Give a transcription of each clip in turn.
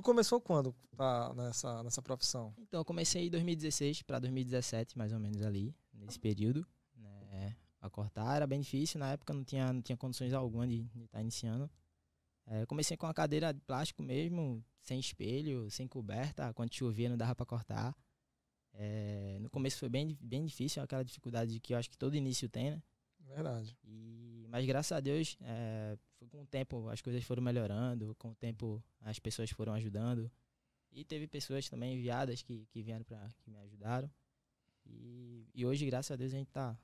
Tu começou quando tá nessa, nessa profissão? Então, eu comecei em 2016 para 2017, mais ou menos ali, nesse período. Né? A cortar era bem difícil, na época não tinha, não tinha condições alguma de estar tá iniciando. É, comecei com uma cadeira de plástico mesmo, sem espelho, sem coberta, quando chovia não dava para cortar. É, no começo foi bem, bem difícil, aquela dificuldade que eu acho que todo início tem, né? Verdade. E, mas graças a Deus, é, com o tempo as coisas foram melhorando, com o tempo as pessoas foram ajudando. E teve pessoas também enviadas que, que vieram para que me ajudaram. E, e hoje, graças a Deus, a gente tá,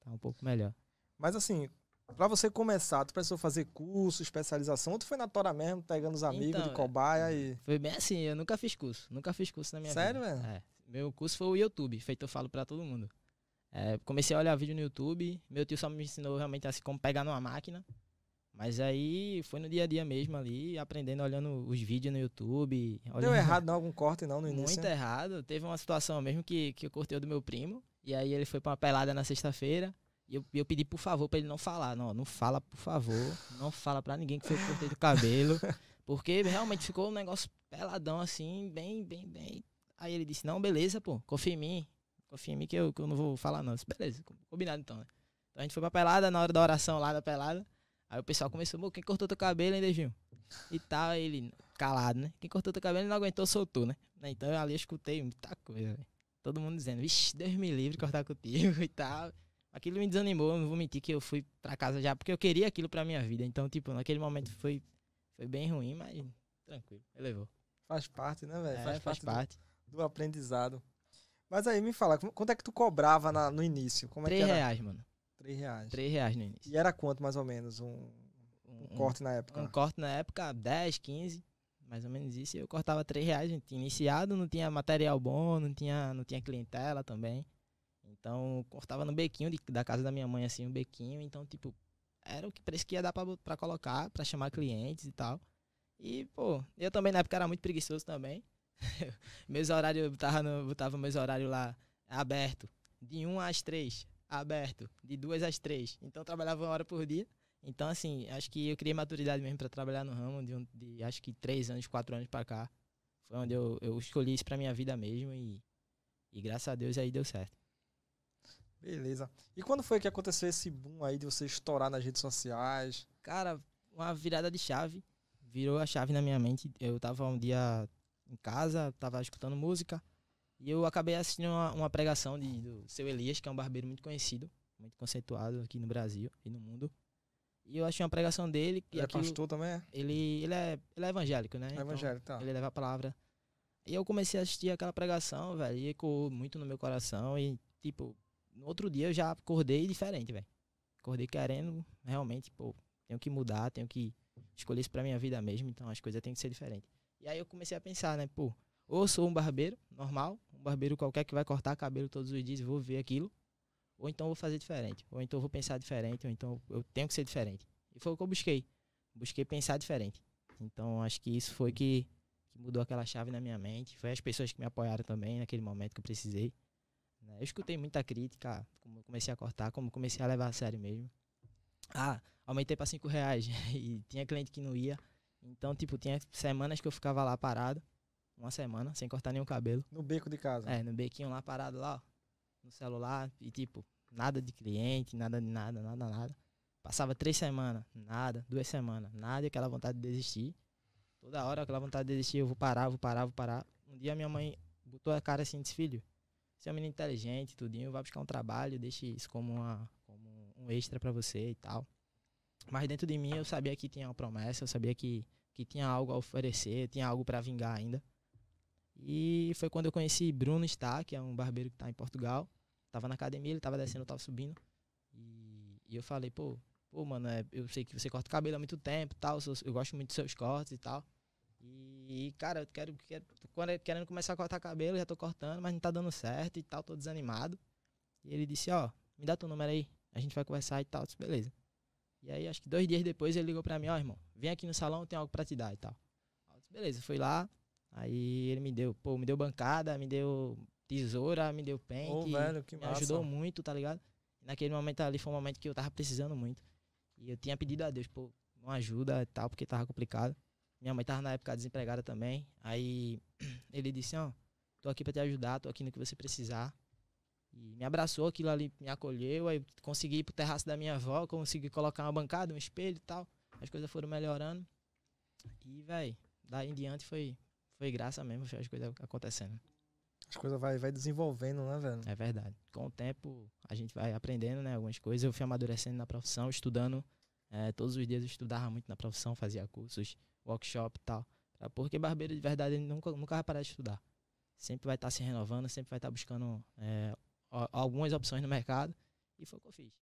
tá um pouco melhor. Mas assim, para você começar, tu precisou fazer curso, especialização, ou tu foi na Tora mesmo, pegando os amigos então, de cobaia é, e. Foi bem assim, eu nunca fiz curso. Nunca fiz curso na minha Sério, vida. Sério, é. velho? É. Meu curso foi o YouTube, feito eu falo para todo mundo. É, comecei a olhar vídeo no YouTube, meu tio só me ensinou realmente assim como pegar numa máquina. Mas aí foi no dia a dia mesmo ali, aprendendo, olhando os vídeos no YouTube. Deu errado não, algum corte não no início? Muito errado. Teve uma situação mesmo que, que eu cortei do meu primo. E aí ele foi pra uma pelada na sexta-feira. E eu, eu pedi, por favor, pra ele não falar. Não, não fala, por favor. Não fala pra ninguém que foi o cortei do cabelo. Porque realmente ficou um negócio peladão assim, bem, bem, bem. Aí ele disse, não, beleza, pô, confia em mim. Confia em mim que eu, que eu não vou falar não. disse, beleza, combinado então, né? Então a gente foi pra pelada, na hora da oração lá da pelada. Aí o pessoal começou, quem cortou teu cabelo, hein, Dejinho? E tal, ele, calado, né? Quem cortou teu cabelo não aguentou, soltou, né? Então eu ali escutei muita coisa, véio. Todo mundo dizendo, vixe, Deus me livre cortar contigo e tal. Aquilo me desanimou, eu não vou mentir que eu fui pra casa já, porque eu queria aquilo pra minha vida. Então, tipo, naquele momento foi, foi bem ruim, mas tranquilo, elevou. Faz parte, né, velho? É, faz, faz, parte, do, do aprendizado. Mas aí, me fala, quanto é que tu cobrava na, no início? Como é 3 reais, mano. 3 reais. 3 reais no início. E era quanto, mais ou menos, um, um, um corte na época? Um corte na época, 10, 15, mais ou menos isso. Eu cortava 3 reais, gente. Iniciado não tinha material bom, não tinha, não tinha clientela também. Então, cortava no bequinho de, da casa da minha mãe, assim, um bequinho. Então, tipo, era o que preço que ia dar pra, pra colocar, pra chamar clientes e tal. E, pô, eu também na época era muito preguiçoso também. meus horários, eu tava no, botava meus horários lá aberto, de 1 às 3 aberto, de duas às três. Então trabalhava uma hora por dia. Então, assim, acho que eu criei maturidade mesmo para trabalhar no ramo de, um, de, acho que três anos, quatro anos para cá. Foi onde eu, eu escolhi isso para minha vida mesmo e, e graças a Deus aí deu certo. Beleza. E quando foi que aconteceu esse boom aí de você estourar nas redes sociais? Cara, uma virada de chave. Virou a chave na minha mente. Eu tava um dia em casa, tava escutando música. E eu acabei assistindo uma, uma pregação de, do seu Elias, que é um barbeiro muito conhecido, muito conceituado aqui no Brasil e no mundo. E eu achei uma pregação dele. Que ele aquilo, é pastor também? É? Ele, ele, é, ele é evangélico, né? É então, evangélico, tá. Ele leva a palavra. E eu comecei a assistir aquela pregação, velho, e ecoou muito no meu coração. E, tipo, no outro dia eu já acordei diferente, velho. Acordei querendo, realmente, pô, tenho que mudar, tenho que escolher isso pra minha vida mesmo, então as coisas têm que ser diferentes. E aí eu comecei a pensar, né, pô, ou eu sou um barbeiro normal, barbeiro qualquer que vai cortar cabelo todos os dias, vou ver aquilo. Ou então vou fazer diferente. Ou então vou pensar diferente. Ou então eu tenho que ser diferente. E foi o que eu busquei. Busquei pensar diferente. Então acho que isso foi que, que mudou aquela chave na minha mente. Foi as pessoas que me apoiaram também naquele momento que eu precisei. Né? Eu escutei muita crítica, como comecei a cortar, como comecei a levar a sério mesmo. Ah, aumentei para cinco reais e tinha cliente que não ia. Então, tipo, tinha semanas que eu ficava lá parado uma semana, sem cortar nenhum cabelo. No beco de casa? É, no bequinho lá, parado lá, ó, no celular. E tipo, nada de cliente, nada de nada, nada, nada. Passava três semanas, nada. Duas semanas, nada. E aquela vontade de desistir. Toda hora aquela vontade de desistir, eu vou parar, vou parar, vou parar. Um dia minha mãe botou a cara assim, disse, filho, você é um menino inteligente, tudinho, vai buscar um trabalho, deixe isso como, uma, como um extra para você e tal. Mas dentro de mim eu sabia que tinha uma promessa, eu sabia que, que tinha algo a oferecer, tinha algo para vingar ainda. E foi quando eu conheci Bruno Star, que é um barbeiro que está em Portugal. Tava na academia, ele tava descendo, eu tava subindo. E, e eu falei, pô, pô, mano, é, eu sei que você corta o cabelo há muito tempo tal, eu, eu gosto muito dos seus cortes e tal. E, cara, eu quero, quero quando, é, querendo começar a cortar cabelo, já tô cortando, mas não tá dando certo e tal, tô desanimado. E ele disse, ó, me dá teu número aí, a gente vai conversar e tal, eu disse, beleza. E aí, acho que dois dias depois, ele ligou pra mim, ó, irmão, vem aqui no salão, tem algo pra te dar e tal. Eu disse, beleza, fui lá, Aí ele me deu, pô, me deu bancada, me deu tesoura, me deu pente oh, velho, que me ajudou muito, tá ligado? Naquele momento ali foi um momento que eu tava precisando muito. E eu tinha pedido a Deus, pô, uma ajuda e tal, porque tava complicado. Minha mãe tava na época desempregada também. Aí ele disse, ó, oh, tô aqui para te ajudar, tô aqui no que você precisar. E me abraçou, aquilo ali me acolheu, aí consegui ir pro terraço da minha avó, consegui colocar uma bancada, um espelho e tal. As coisas foram melhorando. E, velho, daí em diante foi foi graça mesmo, as coisas acontecendo. As coisas vai, vai desenvolvendo, né, velho? É verdade. Com o tempo, a gente vai aprendendo, né, algumas coisas. Eu fui amadurecendo na profissão, estudando. É, todos os dias eu estudava muito na profissão, fazia cursos, workshop e tal. Porque barbeiro, de verdade, ele nunca, nunca vai parar de estudar. Sempre vai estar tá se renovando, sempre vai estar tá buscando é, algumas opções no mercado. E foi o que eu fiz.